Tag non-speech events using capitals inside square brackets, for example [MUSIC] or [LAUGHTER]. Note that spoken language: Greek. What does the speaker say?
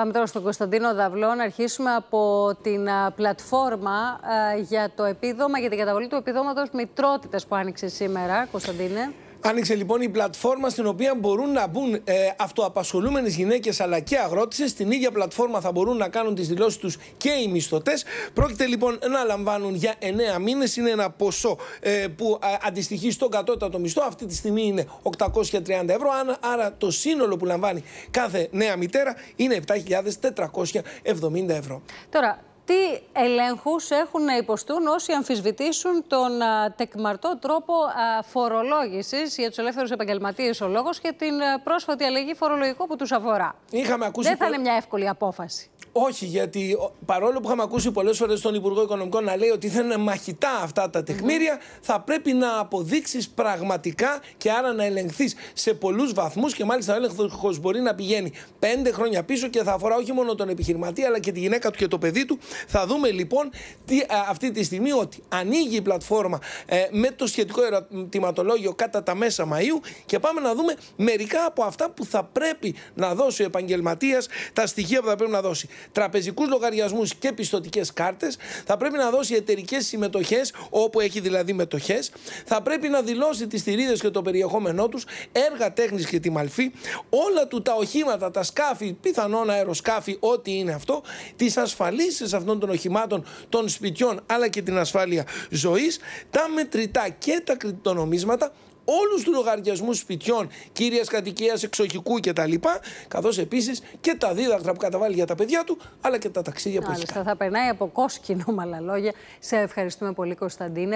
Πάμε τώρα στον Κωνσταντίνο Δαυλό να αρχίσουμε από την πλατφόρμα για το επίδομα, για την καταβολή του επιδόματος μητρότητας που άνοιξε σήμερα, Κωνσταντίνε. Άνοιξε λοιπόν η πλατφόρμα στην οποία μπορούν να μπουν ε, αυτοαπασχολούμενες γυναίκες αλλά και αγρότησες. Στην ίδια πλατφόρμα θα μπορούν να κάνουν τις δηλώσεις τους και οι μισθωτές. Πρόκειται λοιπόν να λαμβάνουν για 9 μήνες, Είναι ένα ποσό ε, που αντιστοιχεί στον κατώτατο μισθό. Αυτή τη στιγμή είναι 830 ευρώ. Άρα το σύνολο που λαμβάνει κάθε νέα μητέρα είναι 7.470 ευρώ. Τώρα, τι ελέγχους έχουν να υποστούν όσοι αμφισβητήσουν τον τεκμαρτό τρόπο φορολόγησης για τους ελεύθερους επαγγελματίες ο λόγος και την πρόσφατη αλλαγή φορολογικού που τους αφορά. Δεν θα είναι μια εύκολη απόφαση. Όχι, γιατί παρόλο που είχαμε ακούσει πολλές φορές τον Υπουργό Οικονομικών να λέει ότι θα είναι μαχητά αυτά τα τεκμήρια, θα πρέπει να αποδείξεις πραγματικά και άρα να ελεγχθείς σε πολλούς βαθμούς και μάλιστα ο έλεγχος μπορεί να πηγαίνει πέντε χρόνια πίσω και θα αφορά όχι μόνο τον επιχειρηματία αλλά και τη γυναίκα του και το παιδί του. Θα δούμε λοιπόν τι, αυτή τη στιγμή ότι ανοίγει η πλατφόρμα ε, με το σχετικό ερωτηματολόγιο κατά τα μέσα Μαου και πάμε να δούμε μερικά από αυτά που θα πρέπει να δώσει ο επαγγελματίας, τα στοιχεία που θα πρέπει να δώσει τραπεζικούς λογαριασμούς και πιστοτικές κάρτες, θα πρέπει να δώσει εταιρικές συμμετοχές, όπου έχει δηλαδή μετοχές, θα πρέπει να δηλώσει τις θηρίδες και το περιεχόμενό τους, έργα τέχνης και τη μαλφή, όλα του τα οχήματα, τα σκάφη, πιθανόν αεροσκάφη, ό,τι είναι αυτό, τις ασφαλίσεις αυτών των οχημάτων, των σπιτιών αλλά και την ασφάλεια ζωής, τα μετρητά και τα κρυπτονομίσματα όλους τους λογαριασμούς σπιτιών, κύριας κατοικίας, εξοχικού κτλ. Καθώς επίσης και τα δίδακτρα που καταβάλει για τα παιδιά του, αλλά και τα ταξίδια που Άλιστα, έχει. Κάνει. Θα περνάει από κόσκινο, [LAUGHS] μαλαλόγια λόγια. Σε ευχαριστούμε πολύ, Κωνσταντίνε.